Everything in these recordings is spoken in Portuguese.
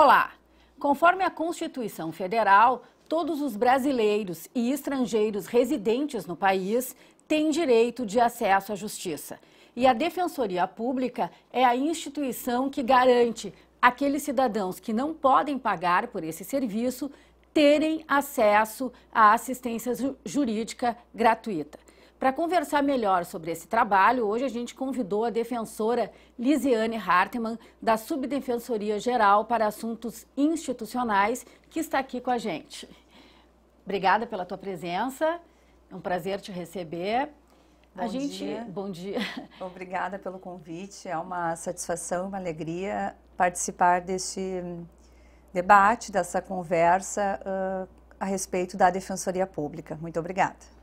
Olá! Conforme a Constituição Federal, todos os brasileiros e estrangeiros residentes no país têm direito de acesso à justiça. E a Defensoria Pública é a instituição que garante aqueles cidadãos que não podem pagar por esse serviço terem acesso à assistência jurídica gratuita. Para conversar melhor sobre esse trabalho, hoje a gente convidou a defensora Lisiane Hartmann, da Subdefensoria Geral para Assuntos Institucionais, que está aqui com a gente. Obrigada pela tua presença, é um prazer te receber. Bom a gente, dia. bom dia. Obrigada pelo convite, é uma satisfação, uma alegria participar deste debate, dessa conversa uh, a respeito da Defensoria Pública. Muito obrigada.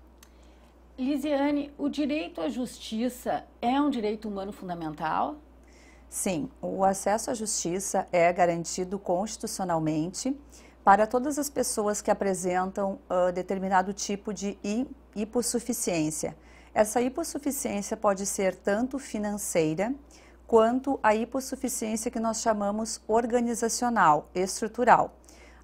Lisiane, o direito à justiça é um direito humano fundamental? Sim, o acesso à justiça é garantido constitucionalmente para todas as pessoas que apresentam uh, determinado tipo de hipossuficiência. Essa hipossuficiência pode ser tanto financeira quanto a hipossuficiência que nós chamamos organizacional, estrutural.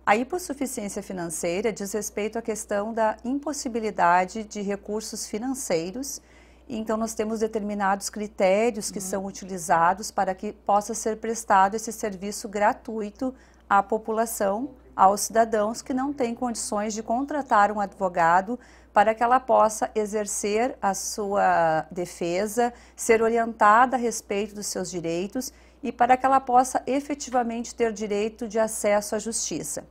A hipossuficiência financeira diz respeito à questão da impossibilidade de recursos financeiros. Então, nós temos determinados critérios que uhum. são utilizados para que possa ser prestado esse serviço gratuito à população, aos cidadãos que não têm condições de contratar um advogado para que ela possa exercer a sua defesa, ser orientada a respeito dos seus direitos e para que ela possa efetivamente ter direito de acesso à justiça.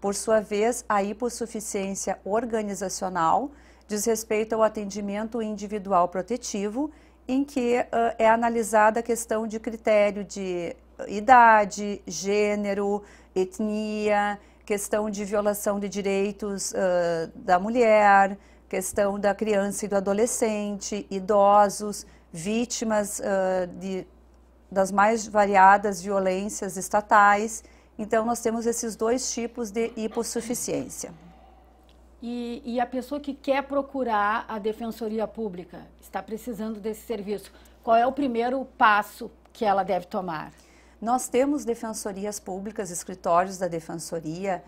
Por sua vez, a hipossuficiência organizacional diz respeito ao atendimento individual protetivo, em que uh, é analisada a questão de critério de idade, gênero, etnia, questão de violação de direitos uh, da mulher, questão da criança e do adolescente, idosos, vítimas uh, de das mais variadas violências estatais. Então, nós temos esses dois tipos de hipossuficiência. E, e, a pessoa que quer procurar a Defensoria Pública está precisando desse serviço. Qual é o primeiro passo que ela deve tomar? Nós temos defensorias públicas, escritórios da Defensoria,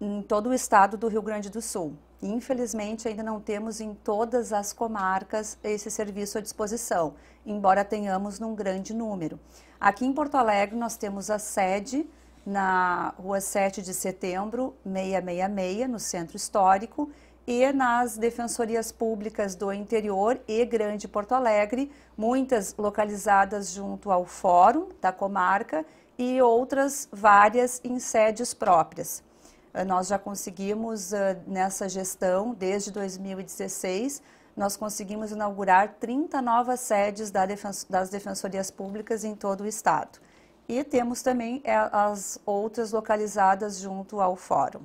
em todo o estado do Rio Grande do Sul. Infelizmente, ainda não temos em todas as comarcas esse serviço à disposição, embora tenhamos num grande número. Aqui em Porto Alegre, nós temos a sede na Rua 7 de Setembro, 666, no Centro Histórico, e nas defensorias públicas do interior e Grande Porto Alegre, muitas localizadas junto ao Fórum da Comarca e outras várias em sedes próprias. Ah, nós já conseguimos, ah, nessa gestão, desde 2016, nós conseguimos inaugurar 30 novas sedes das defensorias públicas em todo o Estado. E temos também eh, as outras localizadas junto ao fórum.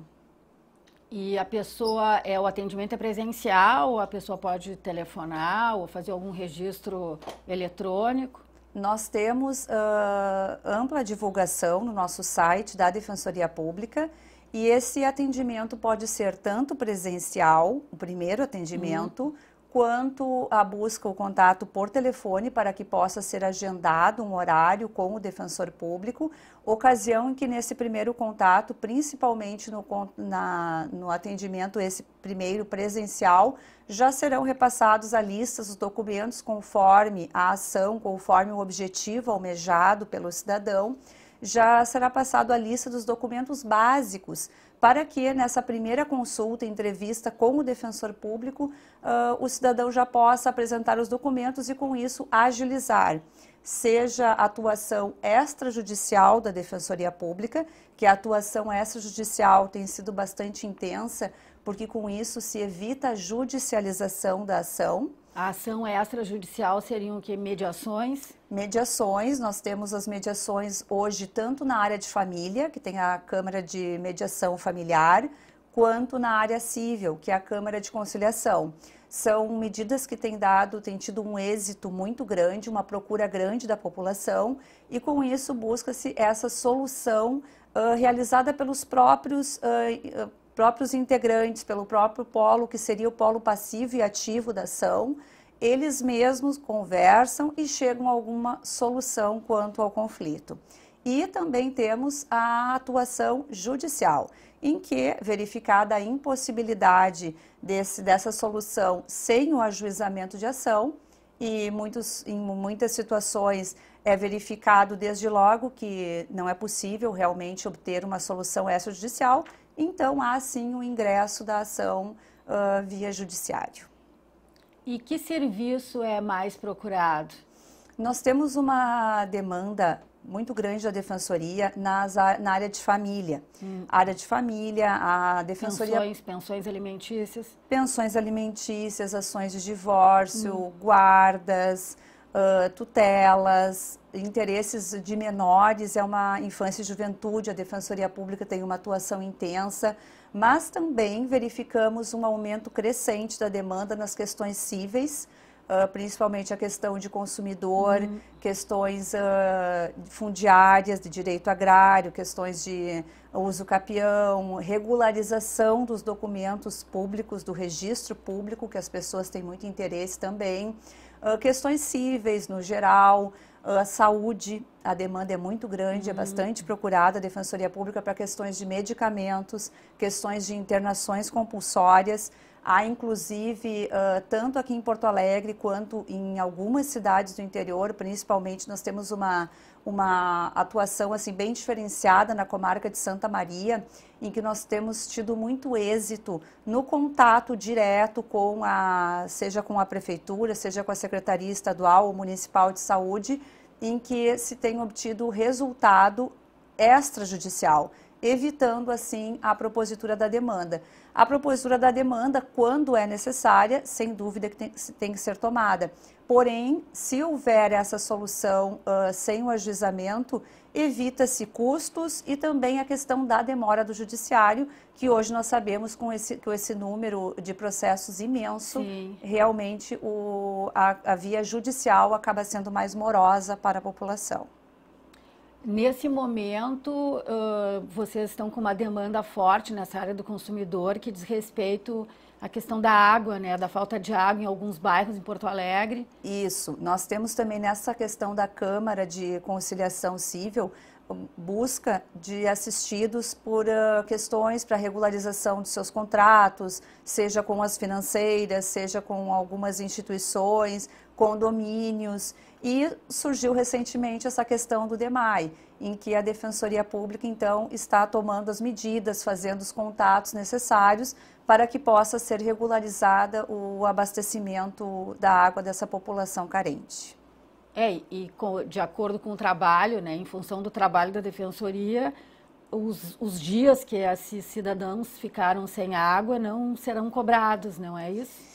E a pessoa, é, o atendimento é presencial, a pessoa pode telefonar ou fazer algum registro eletrônico? Nós temos uh, ampla divulgação no nosso site da Defensoria Pública e esse atendimento pode ser tanto presencial, o primeiro atendimento, uhum. quanto a busca, o contato por telefone para que possa ser agendado um horário com o defensor público, ocasião em que nesse primeiro contato, principalmente no, na, no atendimento esse primeiro presencial, já serão repassados a lista, os documentos conforme a ação, conforme o objetivo almejado pelo cidadão já será passado a lista dos documentos básicos para que nessa primeira consulta, entrevista com o defensor público, uh, o cidadão já possa apresentar os documentos e com isso agilizar seja atuação extrajudicial da Defensoria Pública, que a atuação extrajudicial tem sido bastante intensa, porque com isso se evita a judicialização da ação, a ação extrajudicial seriam o que? Mediações? Mediações, nós temos as mediações hoje tanto na área de família, que tem a Câmara de Mediação Familiar, quanto na área civil, que é a Câmara de Conciliação. São medidas que têm dado, têm tido um êxito muito grande, uma procura grande da população, e com isso busca-se essa solução uh, realizada pelos próprios uh, próprios integrantes, pelo próprio polo, que seria o polo passivo e ativo da ação, eles mesmos conversam e chegam a alguma solução quanto ao conflito. E também temos a atuação judicial, em que, verificada a impossibilidade desse, dessa solução sem o ajuizamento de ação, e muitos, em muitas situações é verificado desde logo que não é possível realmente obter uma solução extrajudicial, então há sim o ingresso da ação uh, via judiciário. E que serviço é mais procurado? Nós temos uma demanda muito grande da defensoria nas, na área de família. Hum. A área de família, a defensoria. Pensões, pensões alimentícias. Pensões alimentícias, ações de divórcio, hum. guardas uh, tutelas, interesses de menores, é uma infância e juventude, a Defensoria Pública tem uma atuação intensa, mas também verificamos um aumento crescente da demanda nas questões cíveis, Uh, principalmente a questão de consumidor, uhum. questões uh, fundiárias de direito agrário, questões de uso capião, regularização dos documentos públicos, do registro público, que as pessoas têm muito interesse também, ah, questões cíveis no geral, ah, a saúde, a demanda é muito grande, é uhum. é bastante procurada a Defensoria Pública para questões de medicamentos, questões de internações compulsórias. Há, inclusive, uh, tanto aqui em Porto Alegre quanto em algumas cidades do interior, principalmente, nós temos uma, uma atuação assim bem diferenciada na comarca de Santa Maria, em que nós temos tido muito êxito no contato direto com a, seja com a prefeitura, seja com a Secretaria Estadual ou Municipal de Saúde, em que se tem obtido resultado extrajudicial evitando assim a propositura da demanda. A propositura da demanda, quando é necessária, sem dúvida que tem, tem que ser tomada. Porém, se houver essa solução uh, sem o ajuizamento, evita-se custos e também a questão da demora do judiciário, que hoje nós sabemos com esse, com esse número de processos imenso, Sim. realmente o, a, a via judicial acaba sendo mais morosa para a população. Nesse momento, uh, vocês estão com uma demanda forte nessa área do consumidor que diz respeito à questão da água, né, da falta de água em alguns bairros em Porto Alegre. Isso. Nós temos também nessa questão da Câmara de Conciliação Civil hum, busca de assistidos por uh, questões para regularização de seus contratos, seja com as financeiras, seja com algumas instituições, condomínios e surgiu recentemente essa questão do DEMAI, em que a Defensoria Pública, então, está tomando as medidas, fazendo os contatos necessários para que possa ser regularizada o abastecimento da água dessa população carente. É, e com, de acordo com o trabalho, né, em função do trabalho da Defensoria, os, os, dias que esses cidadãos ficaram sem água não serão cobrados, não é isso?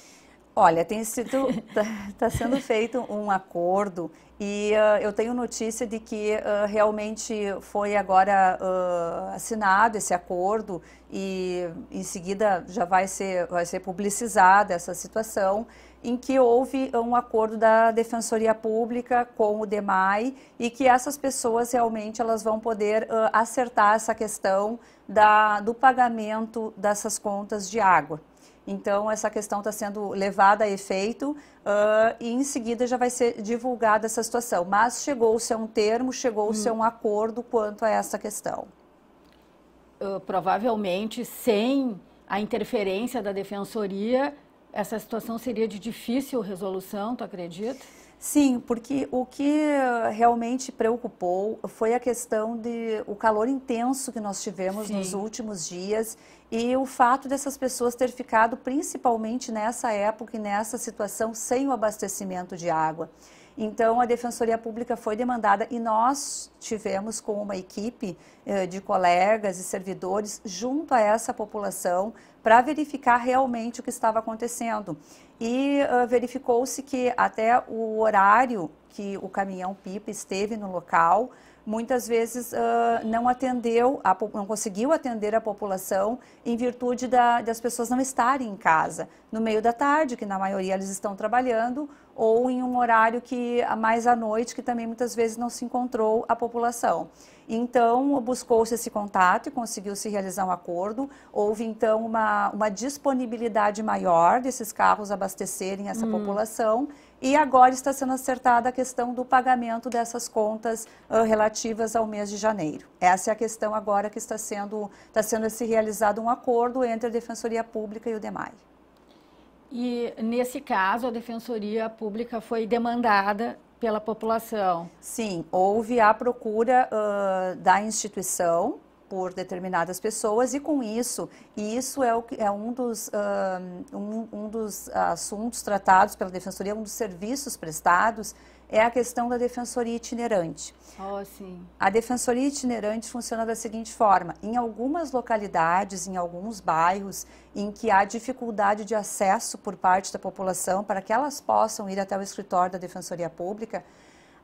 Olha, tem sido, está tá sendo feito um acordo e uh, eu tenho notícia de que uh, realmente foi agora uh, assinado esse acordo e em seguida já vai ser, vai ser publicizada essa situação em que houve um acordo da Defensoria Pública com o DEMAI e que essas pessoas realmente elas vão poder acertar essa questão da, do pagamento dessas contas de água. Então, essa questão está sendo levada a efeito uh, e em seguida já vai ser divulgada essa situação. Mas chegou-se a um termo, chegou-se hum. a um acordo quanto a essa questão. Uh, provavelmente, sem a interferência da defensoria, essa situação seria de difícil resolução, tu acredita? Sim, porque o que realmente preocupou foi a questão de o calor intenso que nós tivemos Sim. nos últimos dias e o fato dessas pessoas ter ficado principalmente nessa época e nessa situação sem o abastecimento de água. Então, a Defensoria Pública foi demandada e nós tivemos com uma equipe eh, de colegas e servidores junto a essa população para verificar realmente o que estava acontecendo. E eh, verificou-se que até o horário que o caminhão-pipa esteve no local, muitas vezes uh, não atendeu, a, não conseguiu atender a população em virtude da, das pessoas não estarem em casa, no meio da tarde, que na maioria eles estão trabalhando, ou em um horário que mais à noite, que também muitas vezes não se encontrou a população. Então, buscou-se esse contato e conseguiu-se realizar um acordo. Houve, então, uma, uma disponibilidade maior desses carros abastecerem essa hum. população e agora está sendo acertada a questão do pagamento dessas contas uh, relativas ao mês de janeiro. Essa é a questão agora que está sendo, está sendo se realizado um acordo entre a Defensoria Pública e o DEMAI. E nesse caso, a Defensoria Pública foi demandada pela população? Sim, houve a procura uh, da instituição por determinadas pessoas e com isso, e isso é, o, é um dos, um, um dos assuntos tratados pela Defensoria, um dos serviços prestados, é a questão da defensoria itinerante. Oh, sim. A defensoria itinerante funciona da seguinte forma: em algumas localidades, em alguns bairros, em que há dificuldade de acesso por parte da população para que elas possam ir até o escritório da defensoria pública,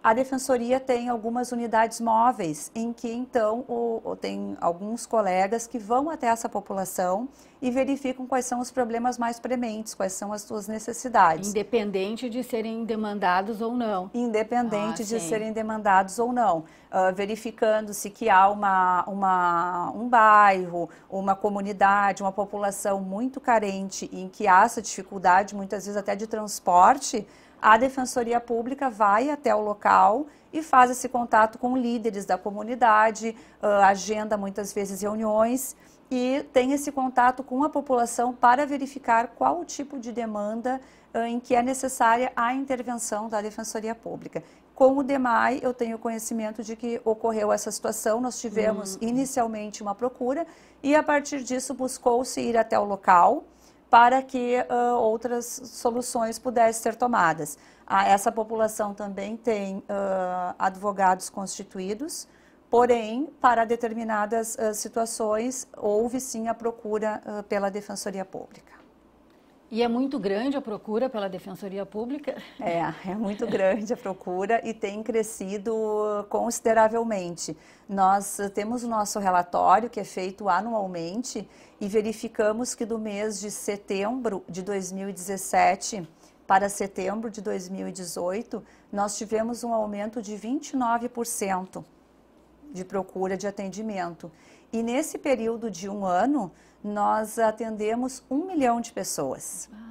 a defensoria tem algumas unidades móveis em que então o, tem alguns colegas que vão até essa população e verificam quais são os problemas mais prementes, quais são as suas necessidades. Independente de serem demandados ou não. Independente ah, de serem demandados ou não. Uh, Verificando-se que há uma, uma, um bairro, uma comunidade, uma população muito carente em que há essa dificuldade, muitas vezes até de transporte, a Defensoria Pública vai até o local e faz esse contato com líderes da comunidade, agenda muitas vezes reuniões e tem esse contato com a população para verificar qual o tipo de demanda em que é necessária a intervenção da Defensoria Pública. Com o DEMAI, eu tenho conhecimento de que ocorreu essa situação. Nós tivemos hum. inicialmente uma procura e, a partir disso, buscou-se ir até o local para que uh, outras soluções pudessem ser tomadas. Ah, essa população também tem uh, advogados constituídos, porém, para determinadas uh, situações, houve sim a procura pela Defensoria Pública. E é muito grande a procura pela Defensoria Pública? É, é muito grande a procura e tem crescido consideravelmente. Nós temos o nosso relatório, que é feito anualmente, e verificamos que do mês de setembro de 2017 para setembro de 2018, nós tivemos um aumento de 29% de procura de atendimento. E nesse período de um ano, nós atendemos um milhão de pessoas. Ah,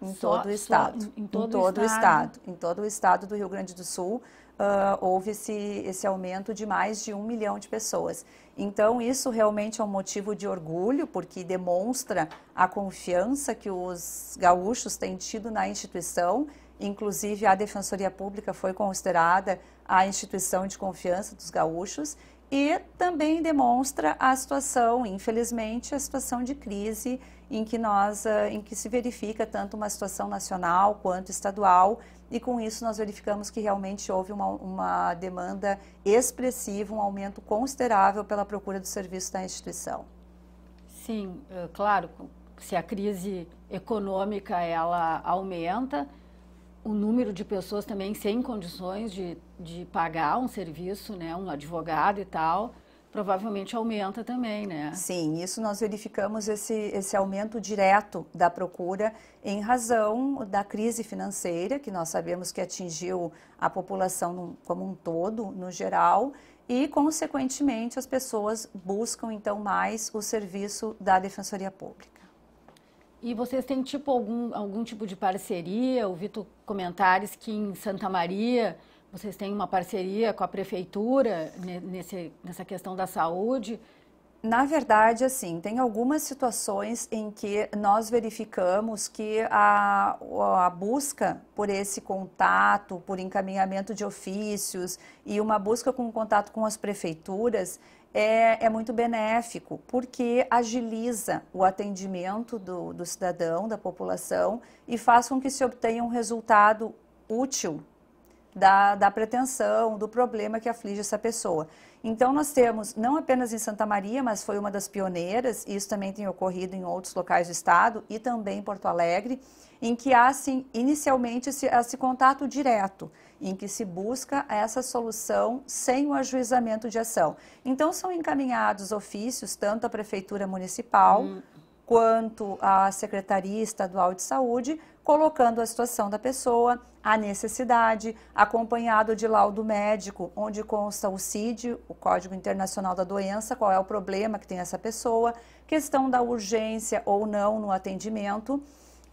em só, todo o estado. em, em, todo, em todo o, estado. o estado. Em todo o estado do Rio Grande do Sul, Uh, houve esse, esse aumento de mais de um milhão de pessoas. Então, isso realmente é um motivo de orgulho, porque demonstra a confiança que os gaúchos têm tido na instituição. Inclusive, a Defensoria Pública foi considerada a instituição de confiança dos gaúchos e também demonstra a situação, infelizmente, a situação de crise em que nós, ah, em que se verifica tanto uma situação nacional quanto estadual, e com isso nós verificamos que realmente houve uma, uma demanda expressiva, um aumento considerável pela procura do serviço da instituição. Sim, eh, claro, se a crise econômica ela aumenta, o número de pessoas também sem condições de de pagar um serviço, né, um advogado e tal, provavelmente aumenta também, né? Sim, isso nós verificamos esse, esse aumento direto da procura em razão da crise financeira, que nós sabemos que atingiu a população como um todo, no geral, e, consequentemente, as pessoas buscam então mais o serviço da Defensoria Pública. E vocês têm tipo algum, algum tipo de parceria? Ouvi tu comentários que em Santa Maria vocês têm uma parceria com a prefeitura nesse, nessa questão da saúde? Na verdade, assim, tem algumas situações em que nós verificamos que a, a, busca por esse contato, por encaminhamento de ofícios e uma busca com contato com as prefeituras é, é muito benéfico, porque agiliza o atendimento do, do cidadão, da população e faz com que se obtenha um resultado útil da, da pretensão, do problema que aflige essa pessoa. Então, nós temos, não apenas em Santa Maria, mas foi uma das pioneiras, e isso também tem ocorrido em outros locais do estado e também em Porto Alegre, em que há, sim, inicialmente, esse, esse contato direto, em que se busca essa solução sem o ajuizamento de ação. Então, são encaminhados ofícios, tanto à Prefeitura Municipal, hum quanto à Secretaria Estadual de Saúde, colocando a situação da pessoa, a necessidade, acompanhado de laudo médico, onde consta o CID, o Código Internacional da Doença, qual é o problema que tem essa pessoa, questão da urgência ou não no atendimento.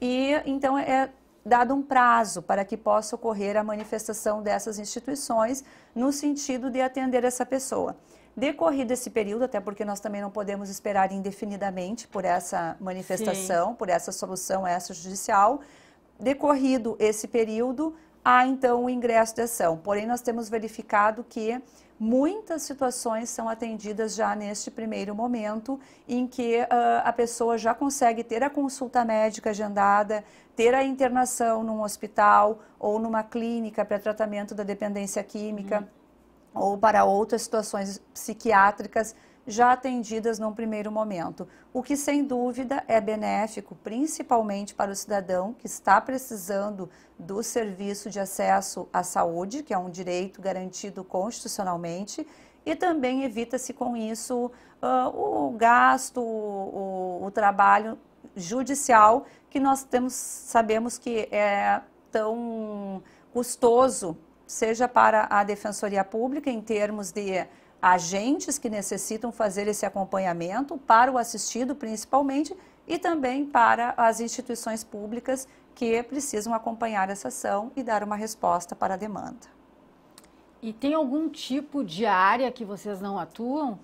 E então é dado um prazo para que possa ocorrer a manifestação dessas instituições no sentido de atender essa pessoa. Decorrido esse período, até porque nós também não podemos esperar indefinidamente por essa manifestação, Sim. por essa solução extrajudicial, judicial decorrido esse período, há então o ingresso de ação. Porém, nós temos verificado que muitas situações são atendidas já neste primeiro momento, em que uh, a pessoa já consegue ter a consulta médica agendada, ter a internação num hospital ou numa clínica para tratamento da dependência química uhum. ou para outras situações psiquiátricas já atendidas num primeiro momento, o que sem dúvida é benéfico, principalmente para o cidadão que está precisando do serviço de acesso à saúde, que é um direito garantido constitucionalmente, e também evita-se com isso uh, o gasto, o, o, o, trabalho judicial que nós temos, sabemos que é tão custoso, seja para a Defensoria Pública em termos de agentes que necessitam fazer esse acompanhamento para o assistido, principalmente, e também para as instituições públicas que precisam acompanhar essa ação e dar uma resposta para a demanda. E tem algum tipo de área que vocês não atuam?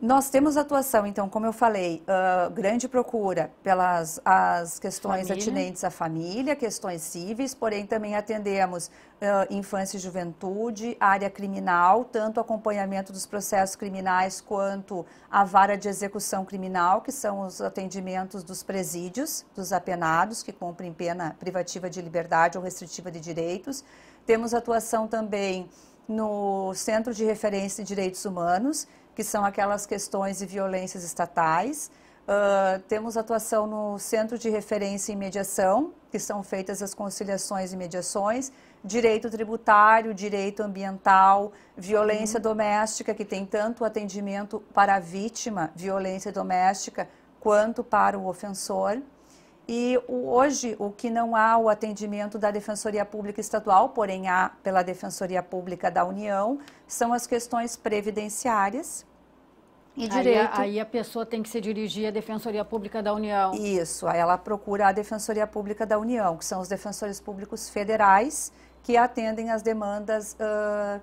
Nós temos atuação, então, como eu falei, uh, grande procura pelas as questões família. atinentes à família, questões cíveis, porém também atendemos uh, infância e juventude, área criminal, tanto acompanhamento dos processos criminais quanto a vara de execução criminal, que são os atendimentos dos presídios, dos apenados que cumprem pena privativa de liberdade ou restritiva de direitos. Temos atuação também no Centro de Referência em Direitos Humanos que são aquelas questões de violências estatais. Uh, temos atuação no Centro de Referência em Mediação, que são feitas as conciliações e mediações, direito tributário, direito ambiental, violência uhum. doméstica, que tem tanto atendimento para a vítima, violência doméstica, quanto para o ofensor. E hoje, o que não há o atendimento da Defensoria Pública Estadual, porém há pela Defensoria Pública da União, são as questões previdenciárias. E direito. Aí, aí a pessoa tem que se dirigir à Defensoria Pública da União. Isso, aí ela procura a Defensoria Pública da União, que são os defensores públicos federais que atendem as demandas uh,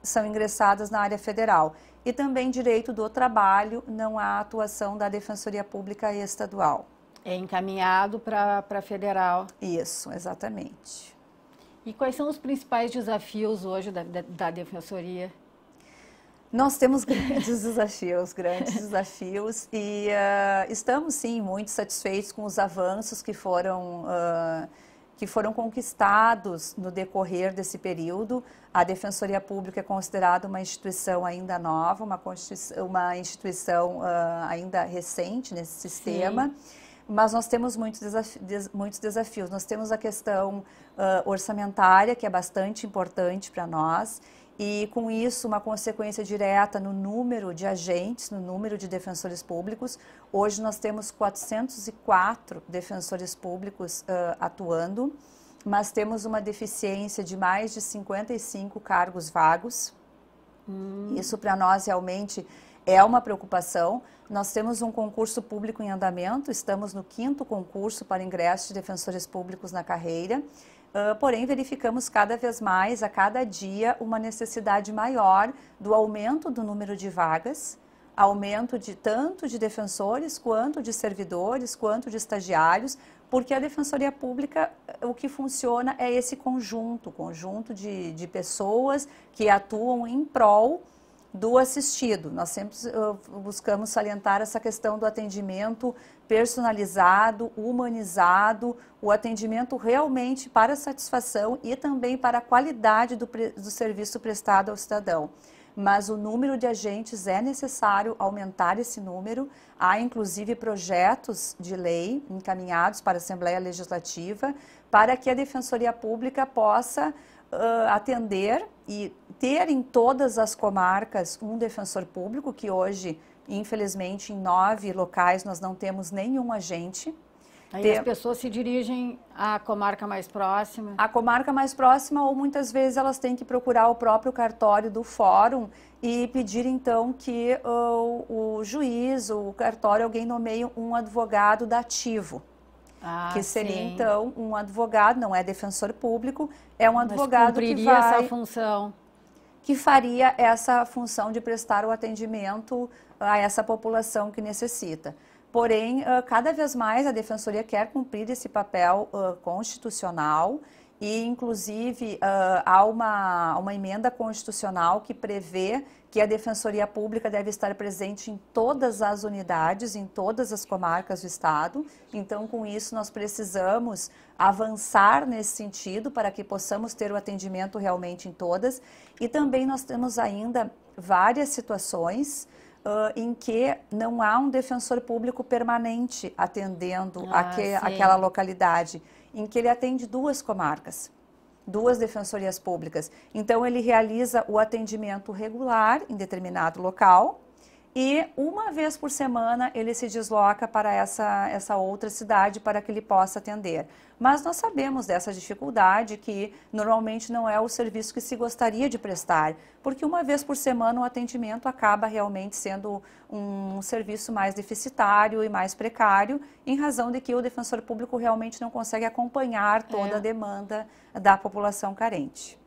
são ingressadas na área federal. E também direito do trabalho, não há atuação da Defensoria Pública Estadual. É encaminhado para a federal. Isso, exatamente. E quais são os principais desafios hoje da, da, da defensoria? Nós temos grandes desafios, grandes desafios e uh, estamos sim muito satisfeitos com os avanços que foram uh, que foram conquistados no decorrer desse período. A Defensoria Pública é considerada uma instituição ainda nova, uma, uma instituição uh, ainda recente nesse sistema. Sim mas nós temos muitos, des muitos desafios. Nós temos a questão uh, orçamentária, que é bastante importante para nós, e com isso uma consequência direta no número de agentes, no número de defensores públicos. Hoje nós temos 404 defensores públicos uh, atuando, mas temos uma deficiência de mais de 55 cargos vagos. Hum. Isso para nós realmente é uma preocupação. Nós temos um concurso público em andamento, estamos no quinto concurso para ingresso de defensores públicos na carreira. Uh, porém, verificamos cada vez mais, a cada dia, uma necessidade maior do aumento do número de vagas, aumento de tanto de defensores, quanto de servidores, quanto de estagiários, porque a defensoria pública, eh, o que funciona é esse conjunto conjunto de, de pessoas que atuam em prol do assistido. Nós sempre eh, buscamos salientar essa questão do atendimento personalizado, humanizado, o atendimento realmente para satisfação e também para a qualidade do, do serviço prestado ao cidadão mas o número de agentes é necessário aumentar esse número. Há inclusive projetos de lei encaminhados para a Assembleia Legislativa para que a Defensoria Pública possa uh, atender e ter em todas as comarcas um defensor público, que hoje, infelizmente, em nove locais nós não temos nenhum agente. Aí ter... as pessoas se dirigem à comarca mais próxima? À comarca mais próxima, ou muitas vezes elas têm que procurar o próprio cartório do fórum e pedir então que uh, o juiz, o cartório, alguém nomeie um advogado dativo. Ah, que seria sim. então um advogado, não é defensor público, é um advogado Mas que vai, essa função que faria essa função de prestar o atendimento a essa população que necessita. Porém, cada vez mais a defensoria quer cumprir esse papel constitucional e inclusive uh, há uma, uma emenda constitucional que prevê que a Defensoria Pública deve estar presente em todas as unidades, em todas as comarcas do Estado. Então, com isso, nós precisamos avançar nesse sentido para que possamos ter o atendimento realmente em todas. E também nós temos ainda várias situações Uh, em que não há um defensor público permanente atendendo ah, sim. aquela localidade em que ele atende duas comarcas, duas defensorias públicas. Então, ele realiza o atendimento regular em determinado local, e uma vez por semana ele se desloca para essa, essa outra cidade para que ele possa atender. Mas nós sabemos dessa dificuldade que normalmente não é o serviço que se gostaria de prestar, porque uma vez por semana o atendimento acaba realmente sendo um serviço mais deficitário e mais precário, em razão de que o defensor público realmente não consegue acompanhar toda é. a demanda da população carente.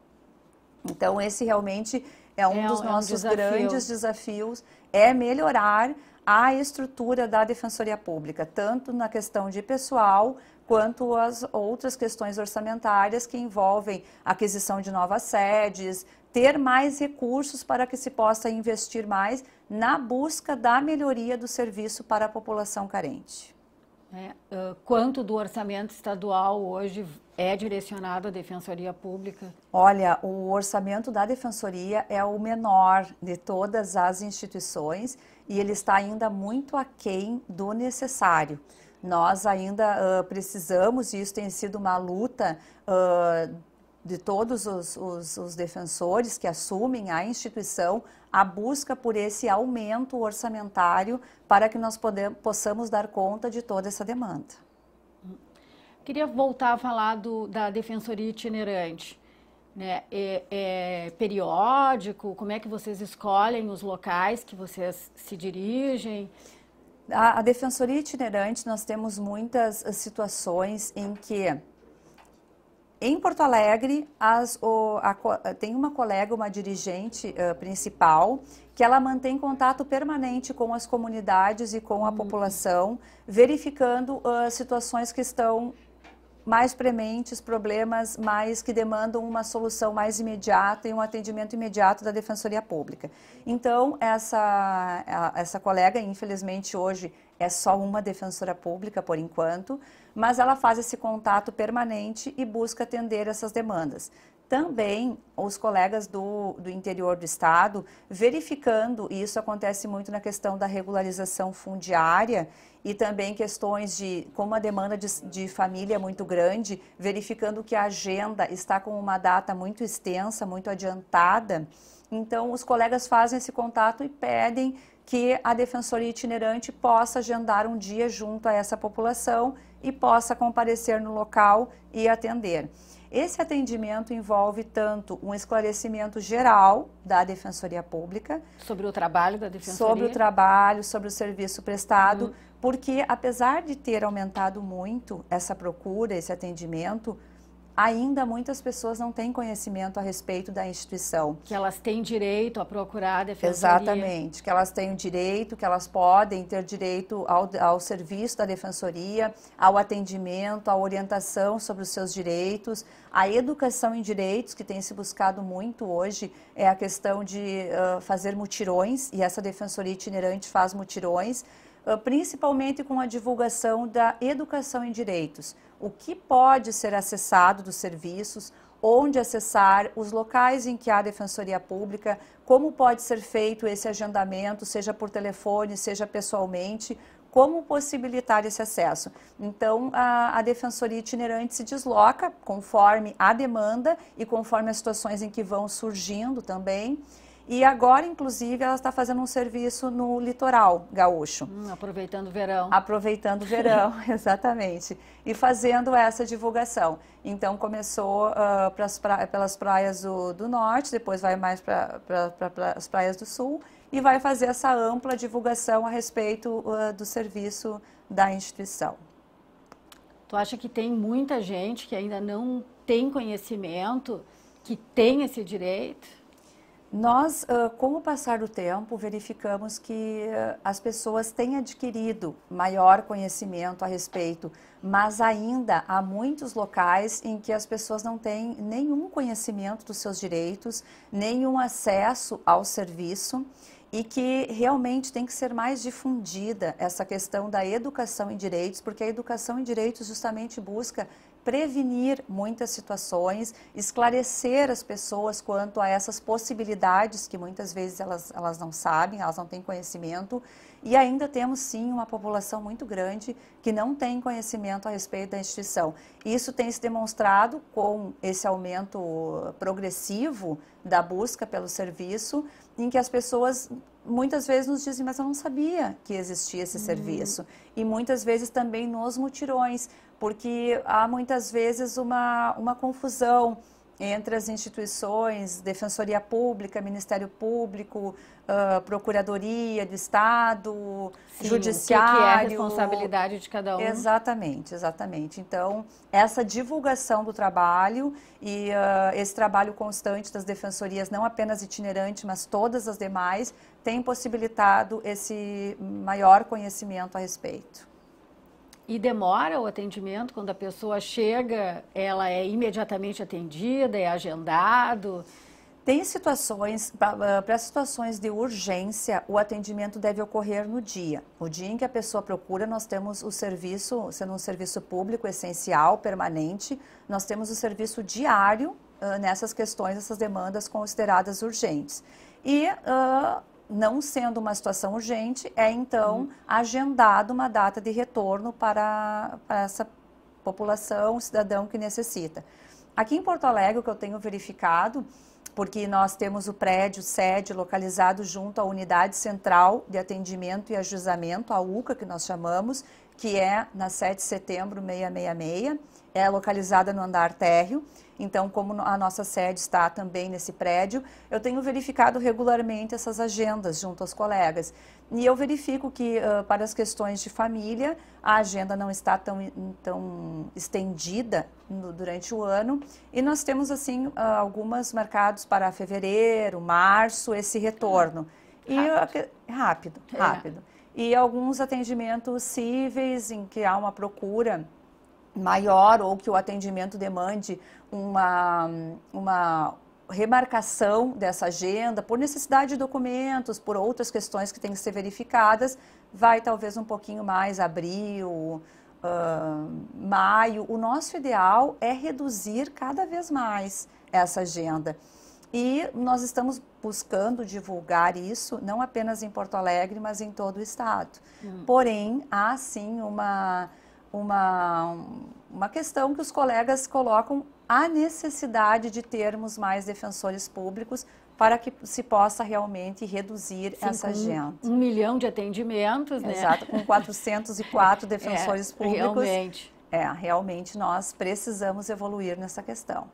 Então, esse realmente é um é, dos é nossos um desafio. grandes desafios, é melhorar a estrutura da Defensoria Pública, tanto na questão de pessoal quanto as outras questões orçamentárias que envolvem aquisição de novas sedes, ter mais recursos para que se possa investir mais na busca da melhoria do serviço para a população carente. Uh, quanto do orçamento estadual hoje é direcionado à Defensoria Pública? Olha, o orçamento da Defensoria é o menor de todas as instituições e ele está ainda muito aquém do necessário. Nós ainda uh, precisamos, e isso tem sido uma luta uh, de todos os, os, os, defensores que assumem a instituição a busca por esse aumento orçamentário para que nós possamos dar conta de toda essa demanda. Queria voltar a falar do, da defensoria itinerante. Né? É, é periódico? Como é que vocês escolhem os locais que vocês se dirigem? A, a defensoria itinerante, nós temos muitas eh, situações em que em Porto Alegre, as, o, a, tem uma colega, uma dirigente uh, principal, que ela mantém contato permanente com as comunidades e com a uhum. população, verificando uh, situações que estão mais prementes, problemas mais que demandam uma solução mais imediata e um atendimento imediato da Defensoria Pública. Então, essa, essa colega, infelizmente hoje é só uma defensora pública por enquanto, mas ela faz esse contato permanente e busca atender essas demandas. Também os colegas do, do interior do estado verificando, e isso acontece muito na questão da regularização fundiária e também questões de, como a demanda de, de família é muito grande, verificando que a agenda está com uma data muito extensa, muito adiantada, então, os colegas fazem esse contato e pedem que a defensoria itinerante possa agendar um dia junto a essa população e possa comparecer no local e atender. Esse atendimento envolve tanto um esclarecimento geral da Defensoria Pública sobre o trabalho da Defensoria, sobre o trabalho, sobre o serviço prestado, uhum. porque apesar de ter aumentado muito essa procura, esse atendimento, ainda muitas pessoas não têm conhecimento a respeito da instituição. Que elas têm direito a procurar a defensoria. Exatamente, que elas têm o direito, que elas podem ter direito ao, ao serviço da defensoria, ao atendimento, à orientação sobre os seus direitos, à educação em direitos, que tem se buscado muito hoje, é a questão de uh, fazer mutirões, e essa defensoria itinerante faz mutirões ah, principalmente com a divulgação da educação em direitos. O que pode ser acessado dos serviços, onde acessar, os locais em que há defensoria pública, como pode ser feito esse agendamento, seja por telefone, seja pessoalmente, como possibilitar esse acesso. Então, a, a, defensoria itinerante se desloca conforme a demanda e conforme as situações em que vão surgindo também. E agora, inclusive, ela está fazendo um serviço no litoral gaúcho. Hum, aproveitando o verão. Aproveitando o verão, exatamente. E fazendo essa divulgação. Então, começou uh, pras pra, pelas praias do, do, norte, depois vai mais para pra, pra, as praias do sul e vai fazer essa ampla divulgação a respeito uh, do serviço da instituição. Tu acha que tem muita gente que ainda não tem conhecimento, que tem esse direito? Nós, com o passar do tempo, verificamos que as pessoas têm adquirido maior conhecimento a respeito, mas ainda há muitos locais em que as pessoas não têm nenhum conhecimento dos seus direitos, nenhum acesso ao serviço e que realmente tem que ser mais difundida essa questão da educação em direitos, porque a educação em direitos justamente busca prevenir muitas situações, esclarecer as pessoas quanto a essas possibilidades que muitas vezes elas, elas não sabem, elas não têm conhecimento. E ainda temos sim uma população muito grande que não tem conhecimento a respeito da instituição. Isso tem se demonstrado com esse aumento progressivo da busca pelo serviço, em que as pessoas muitas vezes nos dizem, mas eu não sabia que existia esse uhum. serviço. E muitas vezes também nos mutirões, porque há muitas vezes uma, uma confusão entre as instituições, Defensoria Pública, Ministério Público, uh, Procuradoria do Estado, Sim, Judiciário. Que é a responsabilidade de cada um. Exatamente, exatamente. Então, essa divulgação do trabalho e uh, esse trabalho constante das defensorias, não apenas itinerante, mas todas as demais, tem possibilitado esse maior conhecimento a respeito e demora o atendimento. Quando a pessoa chega, ela é imediatamente atendida, é agendado. Tem situações, ah, para situações de urgência, o atendimento deve ocorrer no dia. O dia em que a pessoa procura, nós temos o serviço, sendo um serviço público essencial, permanente, nós temos o serviço diário uh, nessas questões, essas demandas consideradas urgentes. E uh, não sendo uma situação urgente, é então uhum. uma data de retorno para, para essa população, cidadão que necessita. Aqui em Porto Alegre, o que eu tenho verificado, porque nós temos o prédio sede localizado junto à Unidade Central de Atendimento e ajustamento a UCA, que nós chamamos, que é na 7 de setembro 666, é localizada no andar térreo. Então, como a nossa sede está também nesse prédio, eu tenho verificado regularmente essas agendas junto aos colegas. E eu verifico que, uh, para as questões de família, a agenda não está tão, tão estendida no, durante o ano. E nós temos, assim, uh, algumas marcadas para fevereiro, março, esse retorno. E rápido, rápido. rápido. É e alguns atendimentos cíveis em que há uma procura maior ou que o atendimento demande uma, uma remarcação dessa agenda por necessidade de documentos, por outras questões que têm que ser verificadas, vai talvez um pouquinho mais abril, uh, maio. O nosso ideal é reduzir cada vez mais essa agenda. E nós estamos buscando divulgar isso, não apenas em Porto Alegre, mas em todo o estado. Hum. Porém, há sim uma, uma, uma questão que os colegas colocam a necessidade de termos mais defensores públicos para que se possa realmente reduzir Sim, essa agenda. Um, milhão de atendimentos, né? Exato, com 404 defensores é, públicos. Realmente. É, realmente nós precisamos evoluir nessa questão.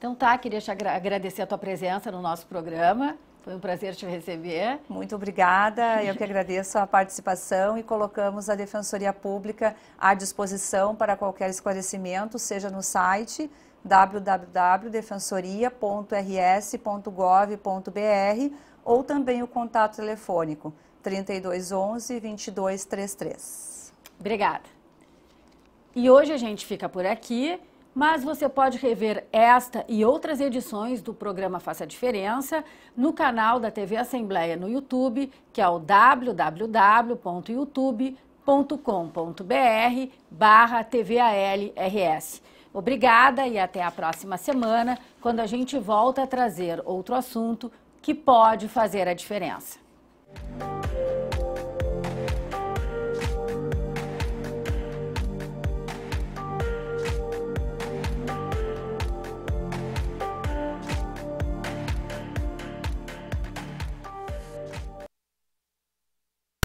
Então tá, queria te agradecer a tua presença no nosso programa. Foi um prazer te receber. Muito obrigada. Eu que agradeço a participação e colocamos a Defensoria Pública à disposição para qualquer esclarecimento, seja no site www.defensoria.rs.gov.br ou também o contato telefônico 3211 2233. Obrigada. E hoje a gente fica por aqui. Mas você pode rever esta e outras edições do programa Faça a Diferença no canal da TV Assembleia no YouTube, que é o www.youtube.com.br barra TVALRS. Obrigada e até a próxima semana, quando a gente volta a trazer outro assunto que pode fazer a diferença.